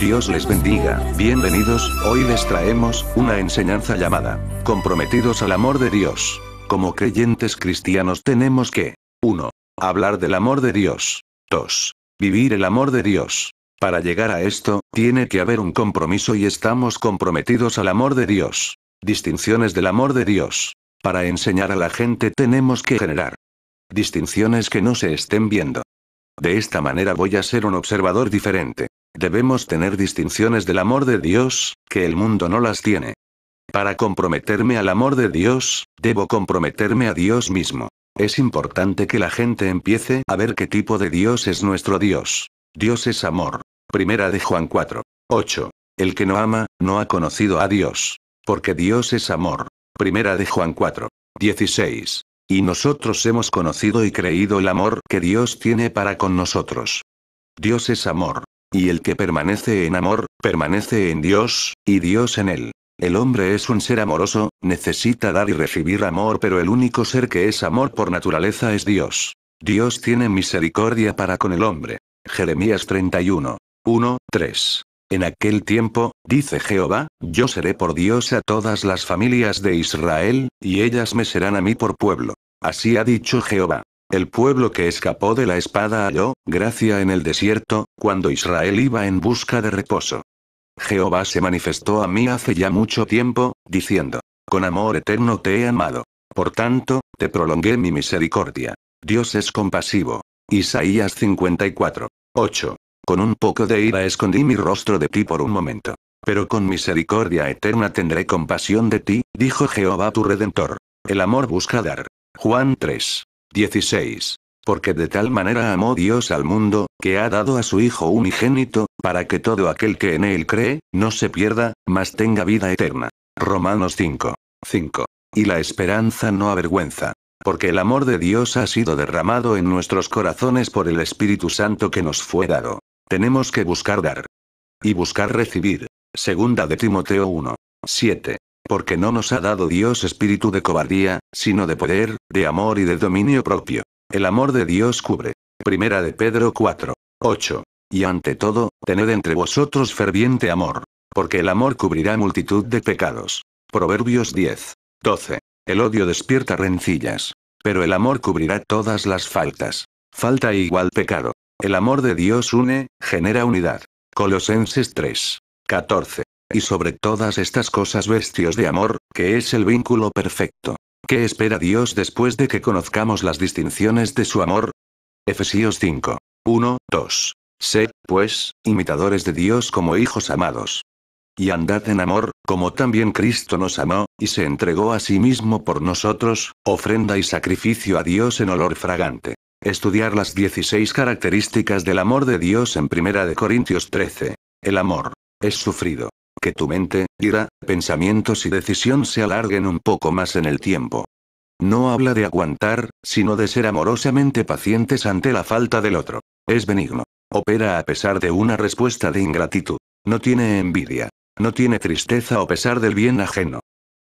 Dios les bendiga, bienvenidos, hoy les traemos una enseñanza llamada, comprometidos al amor de Dios. Como creyentes cristianos tenemos que 1. Hablar del amor de Dios. 2. Vivir el amor de Dios. Para llegar a esto, tiene que haber un compromiso y estamos comprometidos al amor de Dios. Distinciones del amor de Dios. Para enseñar a la gente tenemos que generar distinciones que no se estén viendo. De esta manera voy a ser un observador diferente. Debemos tener distinciones del amor de Dios, que el mundo no las tiene. Para comprometerme al amor de Dios, debo comprometerme a Dios mismo. Es importante que la gente empiece a ver qué tipo de Dios es nuestro Dios. Dios es amor. Primera de Juan 4. 8. El que no ama, no ha conocido a Dios. Porque Dios es amor. Primera de Juan 4. 16. Y nosotros hemos conocido y creído el amor que Dios tiene para con nosotros. Dios es amor. Y el que permanece en amor, permanece en Dios, y Dios en él. El hombre es un ser amoroso, necesita dar y recibir amor, pero el único ser que es amor por naturaleza es Dios. Dios tiene misericordia para con el hombre. Jeremías 31. 1, 3. En aquel tiempo, dice Jehová, yo seré por Dios a todas las familias de Israel, y ellas me serán a mí por pueblo. Así ha dicho Jehová. El pueblo que escapó de la espada halló, gracia en el desierto, cuando Israel iba en busca de reposo. Jehová se manifestó a mí hace ya mucho tiempo, diciendo, Con amor eterno te he amado. Por tanto, te prolongué mi misericordia. Dios es compasivo. Isaías 54. 8. Con un poco de ira escondí mi rostro de ti por un momento. Pero con misericordia eterna tendré compasión de ti, dijo Jehová tu redentor. El amor busca dar. Juan 3. 16. Porque de tal manera amó Dios al mundo, que ha dado a su Hijo unigénito, para que todo aquel que en él cree, no se pierda, mas tenga vida eterna. Romanos 5. 5. Y la esperanza no avergüenza. Porque el amor de Dios ha sido derramado en nuestros corazones por el Espíritu Santo que nos fue dado. Tenemos que buscar dar. Y buscar recibir. Segunda de Timoteo 1. 7. Porque no nos ha dado Dios espíritu de cobardía, sino de poder, de amor y de dominio propio. El amor de Dios cubre. Primera de Pedro 4. 8. Y ante todo, tened entre vosotros ferviente amor. Porque el amor cubrirá multitud de pecados. Proverbios 10. 12. El odio despierta rencillas. Pero el amor cubrirá todas las faltas. Falta igual pecado. El amor de Dios une, genera unidad. Colosenses 3. 14. Y sobre todas estas cosas vestios de amor, que es el vínculo perfecto. ¿Qué espera Dios después de que conozcamos las distinciones de su amor? Efesios 5. 1, 2. Sed, pues, imitadores de Dios como hijos amados. Y andad en amor, como también Cristo nos amó, y se entregó a sí mismo por nosotros, ofrenda y sacrificio a Dios en olor fragante. Estudiar las 16 características del amor de Dios en 1 Corintios 13. El amor es sufrido, que tu mente, ira, pensamientos y decisión se alarguen un poco más en el tiempo. No habla de aguantar, sino de ser amorosamente pacientes ante la falta del otro. Es benigno. Opera a pesar de una respuesta de ingratitud. No tiene envidia. No tiene tristeza o pesar del bien ajeno.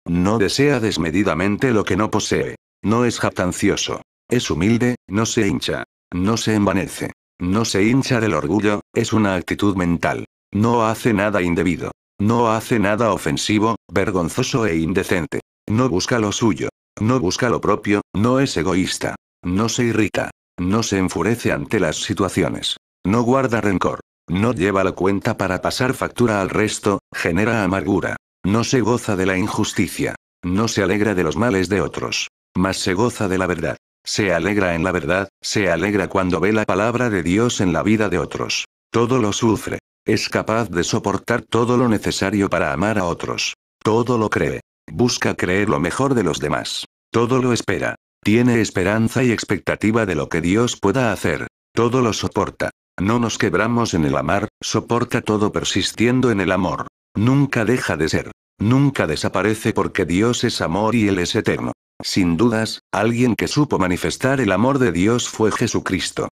No desea desmedidamente lo que no posee. No es jactancioso. Es humilde, no se hincha. No se envanece. No se hincha del orgullo, es una actitud mental. No hace nada indebido. No hace nada ofensivo, vergonzoso e indecente. No busca lo suyo. No busca lo propio, no es egoísta. No se irrita. No se enfurece ante las situaciones. No guarda rencor. No lleva la cuenta para pasar factura al resto, genera amargura. No se goza de la injusticia. No se alegra de los males de otros. Mas se goza de la verdad. Se alegra en la verdad, se alegra cuando ve la palabra de Dios en la vida de otros. Todo lo sufre. Es capaz de soportar todo lo necesario para amar a otros. Todo lo cree. Busca creer lo mejor de los demás. Todo lo espera. Tiene esperanza y expectativa de lo que Dios pueda hacer. Todo lo soporta. No nos quebramos en el amar, soporta todo persistiendo en el amor. Nunca deja de ser. Nunca desaparece porque Dios es amor y Él es eterno. Sin dudas, alguien que supo manifestar el amor de Dios fue Jesucristo.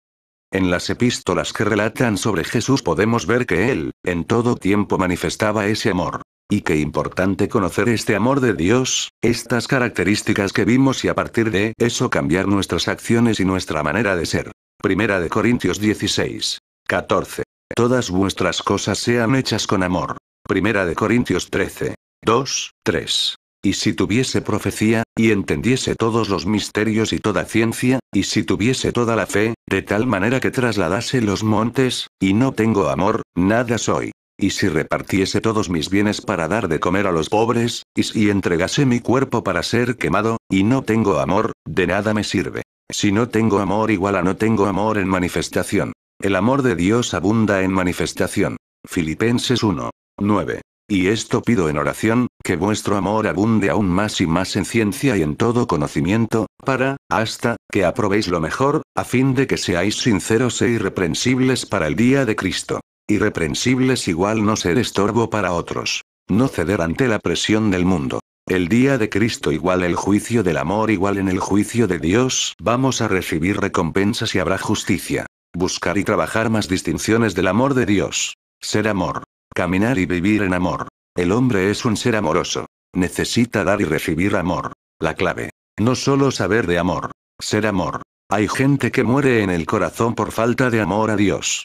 En las epístolas que relatan sobre Jesús podemos ver que Él, en todo tiempo manifestaba ese amor. Y qué importante conocer este amor de Dios, estas características que vimos y a partir de eso cambiar nuestras acciones y nuestra manera de ser. Primera de Corintios 16. 14. Todas vuestras cosas sean hechas con amor. Primera de Corintios 13. 2, 3 y si tuviese profecía, y entendiese todos los misterios y toda ciencia, y si tuviese toda la fe, de tal manera que trasladase los montes, y no tengo amor, nada soy. Y si repartiese todos mis bienes para dar de comer a los pobres, y si entregase mi cuerpo para ser quemado, y no tengo amor, de nada me sirve. Si no tengo amor igual a no tengo amor en manifestación. El amor de Dios abunda en manifestación. Filipenses 1. 9. Y esto pido en oración, que vuestro amor abunde aún más y más en ciencia y en todo conocimiento, para, hasta, que aprobéis lo mejor, a fin de que seáis sinceros e irreprensibles para el día de Cristo. Irreprensibles igual no ser estorbo para otros. No ceder ante la presión del mundo. El día de Cristo igual el juicio del amor igual en el juicio de Dios, vamos a recibir recompensas y habrá justicia. Buscar y trabajar más distinciones del amor de Dios. Ser amor. Caminar y vivir en amor. El hombre es un ser amoroso. Necesita dar y recibir amor. La clave. No solo saber de amor. Ser amor. Hay gente que muere en el corazón por falta de amor a Dios.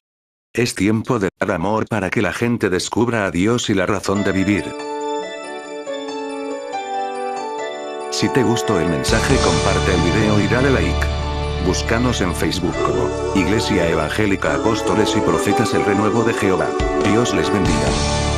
Es tiempo de dar amor para que la gente descubra a Dios y la razón de vivir. Si te gustó el mensaje comparte el video y dale like. Búscanos en Facebook como Iglesia Evangélica Apóstoles y Profetas el Renuevo de Jehová. Dios les bendiga.